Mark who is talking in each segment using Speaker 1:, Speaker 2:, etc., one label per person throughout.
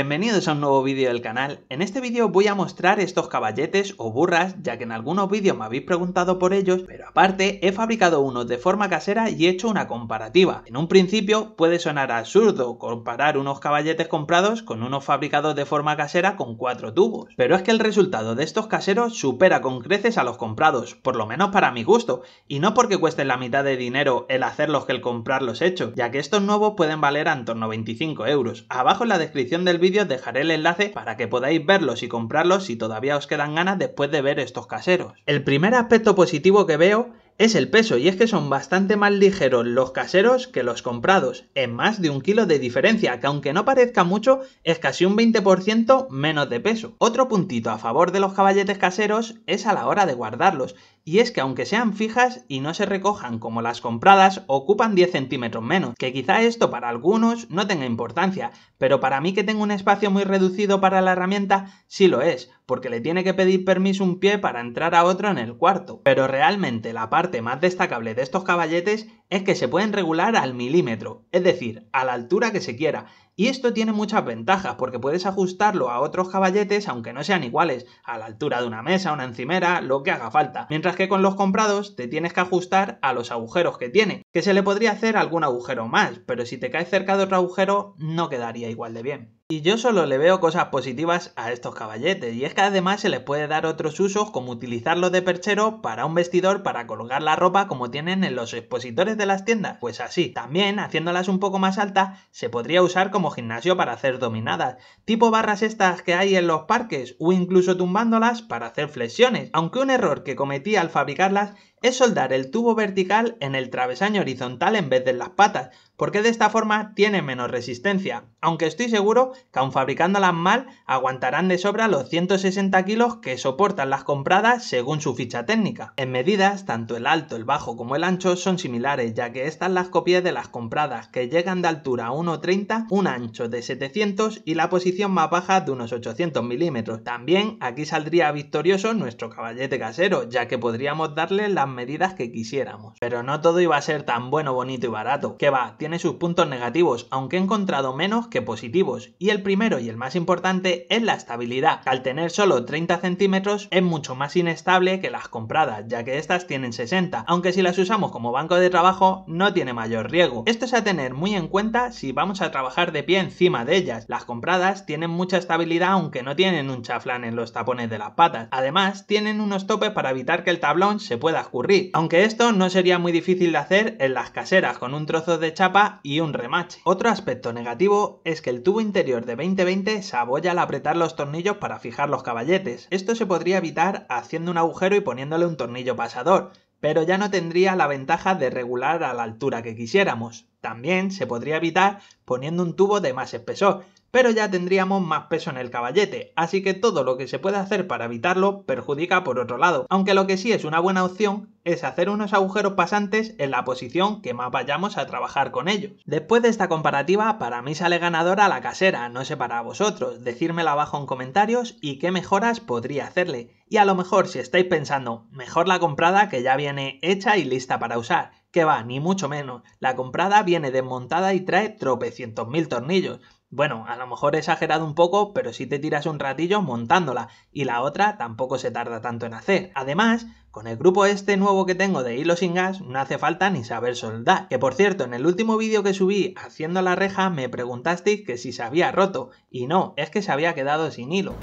Speaker 1: Bienvenidos a un nuevo vídeo del canal. En este vídeo voy a mostrar estos caballetes o burras, ya que en algunos vídeos me habéis preguntado por ellos, pero aparte he fabricado unos de forma casera y he hecho una comparativa. En un principio puede sonar absurdo comparar unos caballetes comprados con unos fabricados de forma casera con cuatro tubos, pero es que el resultado de estos caseros supera con creces a los comprados, por lo menos para mi gusto, y no porque cuesten la mitad de dinero el hacerlos que el comprarlos hechos, ya que estos nuevos pueden valer en torno a 25 euros. Abajo en la descripción del vídeo dejaré el enlace para que podáis verlos y comprarlos si todavía os quedan ganas después de ver estos caseros. El primer aspecto positivo que veo es el peso y es que son bastante más ligeros los caseros que los comprados, en más de un kilo de diferencia, que aunque no parezca mucho, es casi un 20% menos de peso. Otro puntito a favor de los caballetes caseros es a la hora de guardarlos, y es que aunque sean fijas y no se recojan como las compradas, ocupan 10 centímetros menos, que quizá esto para algunos no tenga importancia, pero para mí que tengo un espacio muy reducido para la herramienta, sí lo es, porque le tiene que pedir permiso un pie para entrar a otro en el cuarto. Pero realmente la parte más destacable de estos caballetes es que se pueden regular al milímetro, es decir, a la altura que se quiera, y esto tiene muchas ventajas, porque puedes ajustarlo a otros caballetes, aunque no sean iguales, a la altura de una mesa, una encimera, lo que haga falta. Mientras que con los comprados te tienes que ajustar a los agujeros que tiene, que se le podría hacer algún agujero más, pero si te caes cerca de otro agujero no quedaría igual de bien. Y yo solo le veo cosas positivas a estos caballetes, y es que además se les puede dar otros usos como utilizarlos de perchero para un vestidor para colgar la ropa como tienen en los expositores de las tiendas, pues así. También, haciéndolas un poco más altas, se podría usar como gimnasio para hacer dominadas, tipo barras estas que hay en los parques, o incluso tumbándolas para hacer flexiones, aunque un error que cometí al fabricarlas es soldar el tubo vertical en el travesaño horizontal en vez de en las patas, porque de esta forma tiene menos resistencia, aunque estoy seguro que aun fabricándolas mal aguantarán de sobra los 160 kilos que soportan las compradas según su ficha técnica. En medidas, tanto el alto, el bajo como el ancho son similares, ya que estas las copias de las compradas, que llegan de altura 1,30, un ancho de 700 y la posición más baja de unos 800 milímetros. También aquí saldría victorioso nuestro caballete casero, ya que podríamos darle la medidas que quisiéramos. Pero no todo iba a ser tan bueno, bonito y barato. Que va, tiene sus puntos negativos, aunque he encontrado menos que positivos. Y el primero y el más importante es la estabilidad, al tener solo 30 centímetros es mucho más inestable que las compradas, ya que estas tienen 60, aunque si las usamos como banco de trabajo no tiene mayor riesgo. Esto es a tener muy en cuenta si vamos a trabajar de pie encima de ellas. Las compradas tienen mucha estabilidad aunque no tienen un chaflán en los tapones de las patas. Además, tienen unos topes para evitar que el tablón se pueda escurrir aunque esto no sería muy difícil de hacer en las caseras con un trozo de chapa y un remache. Otro aspecto negativo es que el tubo interior de 2020 se abolla al apretar los tornillos para fijar los caballetes. Esto se podría evitar haciendo un agujero y poniéndole un tornillo pasador, pero ya no tendría la ventaja de regular a la altura que quisiéramos. También se podría evitar poniendo un tubo de más espesor, pero ya tendríamos más peso en el caballete, así que todo lo que se puede hacer para evitarlo perjudica por otro lado, aunque lo que sí es una buena opción es hacer unos agujeros pasantes en la posición que más vayamos a trabajar con ellos. Después de esta comparativa, para mí sale ganadora la casera, no sé para vosotros, decírmela abajo en comentarios y qué mejoras podría hacerle. Y a lo mejor si estáis pensando, mejor la comprada que ya viene hecha y lista para usar, que va, ni mucho menos, la comprada viene desmontada y trae tropecientos mil tornillos, bueno, a lo mejor he exagerado un poco, pero si te tiras un ratillo montándola y la otra tampoco se tarda tanto en hacer. Además, con el grupo este nuevo que tengo de hilo sin gas no hace falta ni saber soldar. Que por cierto, en el último vídeo que subí haciendo la reja me preguntasteis que si se había roto y no, es que se había quedado sin hilo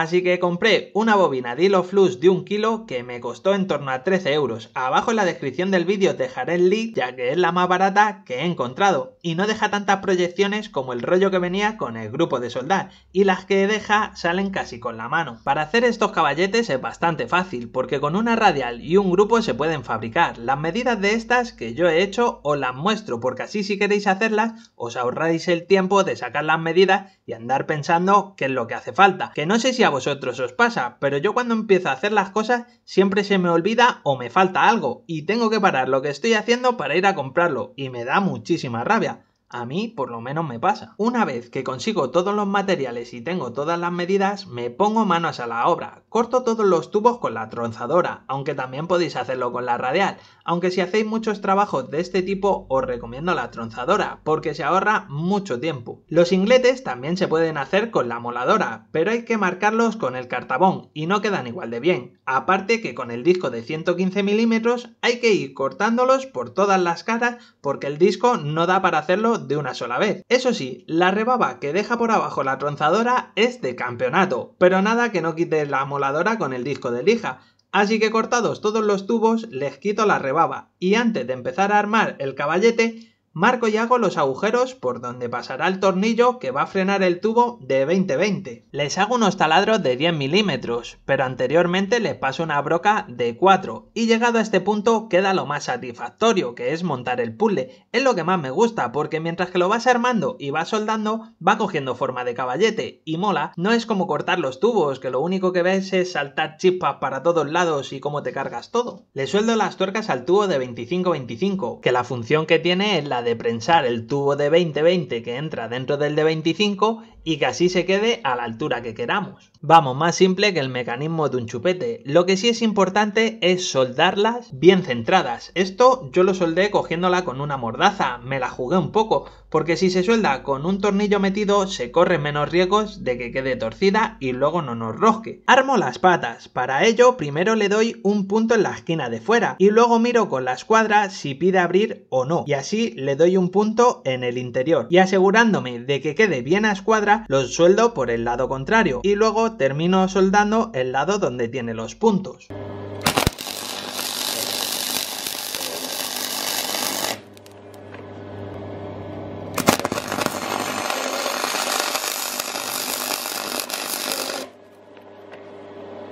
Speaker 1: así que compré una bobina de hilo flux de un kilo que me costó en torno a 13 euros. Abajo en la descripción del vídeo dejaré el link ya que es la más barata que he encontrado y no deja tantas proyecciones como el rollo que venía con el grupo de soldar y las que deja salen casi con la mano. Para hacer estos caballetes es bastante fácil porque con una radial y un grupo se pueden fabricar. Las medidas de estas que yo he hecho os las muestro porque así si queréis hacerlas os ahorráis el tiempo de sacar las medidas y andar pensando qué es lo que hace falta. Que no sé si a vosotros os pasa, pero yo cuando empiezo a hacer las cosas siempre se me olvida o me falta algo y tengo que parar lo que estoy haciendo para ir a comprarlo y me da muchísima rabia. A mí por lo menos me pasa. Una vez que consigo todos los materiales y tengo todas las medidas, me pongo manos a la obra. Corto todos los tubos con la tronzadora, aunque también podéis hacerlo con la radial. Aunque si hacéis muchos trabajos de este tipo, os recomiendo la tronzadora, porque se ahorra mucho tiempo. Los ingletes también se pueden hacer con la moladora, pero hay que marcarlos con el cartabón y no quedan igual de bien. Aparte que con el disco de 115 milímetros hay que ir cortándolos por todas las caras porque el disco no da para hacerlo de una sola vez. Eso sí, la rebaba que deja por abajo la tronzadora es de campeonato, pero nada que no quite la amoladora con el disco de lija, Así que cortados todos los tubos, les quito la rebaba y antes de empezar a armar el caballete, marco y hago los agujeros por donde pasará el tornillo que va a frenar el tubo de 20-20. Les hago unos taladros de 10 milímetros, pero anteriormente les paso una broca de 4 y llegado a este punto queda lo más satisfactorio que es montar el puzzle. Es lo que más me gusta porque mientras que lo vas armando y vas soldando va cogiendo forma de caballete y mola, no es como cortar los tubos que lo único que ves es saltar chispas para todos lados y cómo te cargas todo. Le sueldo las tuercas al tubo de 25-25 que la función que tiene es la de prensar el tubo de 2020 que entra dentro del de 25 y que así se quede a la altura que queramos. Vamos, más simple que el mecanismo de un chupete. Lo que sí es importante es soldarlas bien centradas. Esto yo lo soldé cogiéndola con una mordaza, me la jugué un poco, porque si se suelda con un tornillo metido se corren menos riesgos de que quede torcida y luego no nos rosque. Armo las patas, para ello primero le doy un punto en la esquina de fuera y luego miro con la escuadra si pide abrir o no, y así le doy un punto en el interior. Y asegurándome de que quede bien a escuadra los sueldo por el lado contrario y luego termino soldando el lado donde tiene los puntos.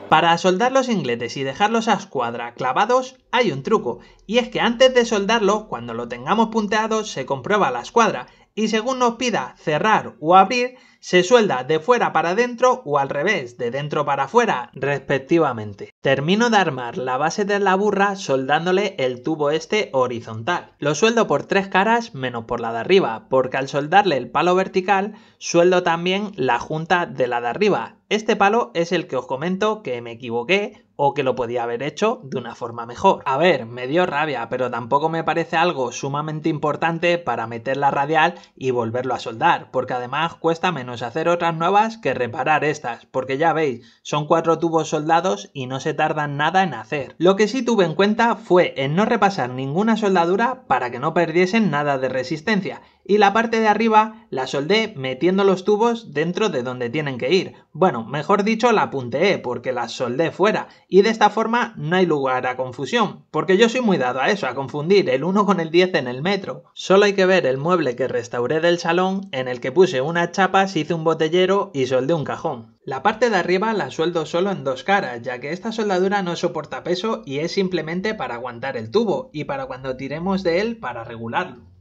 Speaker 1: Para soldar los ingletes y dejarlos a escuadra clavados hay un truco, y es que antes de soldarlo, cuando lo tengamos punteado, se comprueba la escuadra, y según nos pida cerrar o abrir, se suelda de fuera para adentro o al revés, de dentro para afuera, respectivamente. Termino de armar la base de la burra soldándole el tubo este horizontal. Lo sueldo por tres caras menos por la de arriba, porque al soldarle el palo vertical, sueldo también la junta de la de arriba. Este palo es el que os comento que me equivoqué o que lo podía haber hecho de una forma mejor. A ver, me dio rabia, pero tampoco me parece algo sumamente importante para meter la radial y volverlo a soldar, porque además cuesta menos hacer otras nuevas que reparar estas, porque ya veis, son cuatro tubos soldados y no se tardan nada en hacer. Lo que sí tuve en cuenta fue en no repasar ninguna soldadura para que no perdiesen nada de resistencia, y la parte de arriba la soldé metiendo los tubos dentro de donde tienen que ir. Bueno, mejor dicho, la punteé porque la soldé fuera y de esta forma no hay lugar a confusión, porque yo soy muy dado a eso, a confundir el 1 con el 10 en el metro. Solo hay que ver el mueble que restauré del salón en el que puse unas chapas, hice un botellero y soldé un cajón. La parte de arriba la sueldo solo en dos caras, ya que esta soldadura no soporta peso y es simplemente para aguantar el tubo y para cuando tiremos de él para regularlo.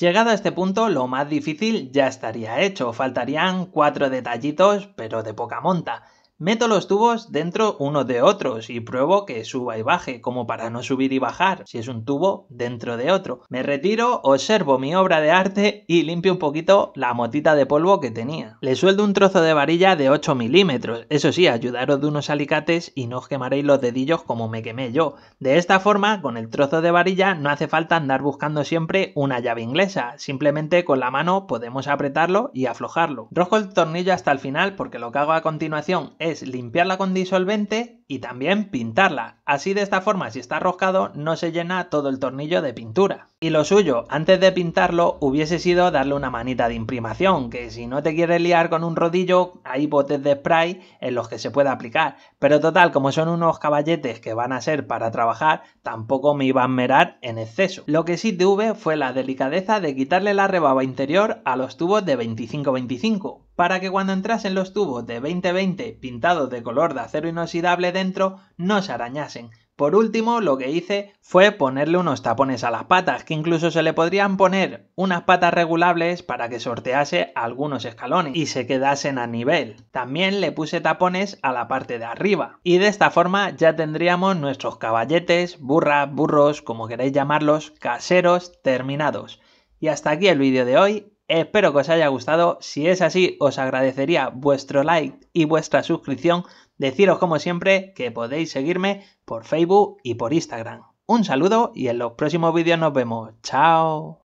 Speaker 1: Llegado a este punto, lo más difícil ya estaría hecho, faltarían cuatro detallitos, pero de poca monta. Meto los tubos dentro unos de otros y pruebo que suba y baje, como para no subir y bajar, si es un tubo dentro de otro. Me retiro, observo mi obra de arte y limpio un poquito la motita de polvo que tenía. Le sueldo un trozo de varilla de 8 milímetros, eso sí, ayudaros de unos alicates y no os quemaréis los dedillos como me quemé yo. De esta forma, con el trozo de varilla no hace falta andar buscando siempre una llave inglesa, simplemente con la mano podemos apretarlo y aflojarlo. Rojo el tornillo hasta el final porque lo que hago a continuación es limpiarla con disolvente y también pintarla. Así de esta forma, si está roscado, no se llena todo el tornillo de pintura. Y lo suyo, antes de pintarlo, hubiese sido darle una manita de imprimación, que si no te quieres liar con un rodillo, hay botes de spray en los que se puede aplicar. Pero total, como son unos caballetes que van a ser para trabajar, tampoco me iba a merar en exceso. Lo que sí tuve fue la delicadeza de quitarle la rebaba interior a los tubos de 25-25 para que cuando entrasen los tubos de 2020 pintados de color de acero inoxidable dentro no se arañasen. Por último, lo que hice fue ponerle unos tapones a las patas, que incluso se le podrían poner unas patas regulables para que sortease algunos escalones y se quedasen a nivel. También le puse tapones a la parte de arriba. Y de esta forma ya tendríamos nuestros caballetes, burras, burros, como queréis llamarlos, caseros terminados. Y hasta aquí el vídeo de hoy Espero que os haya gustado. Si es así, os agradecería vuestro like y vuestra suscripción. Deciros como siempre que podéis seguirme por Facebook y por Instagram. Un saludo y en los próximos vídeos nos vemos. Chao.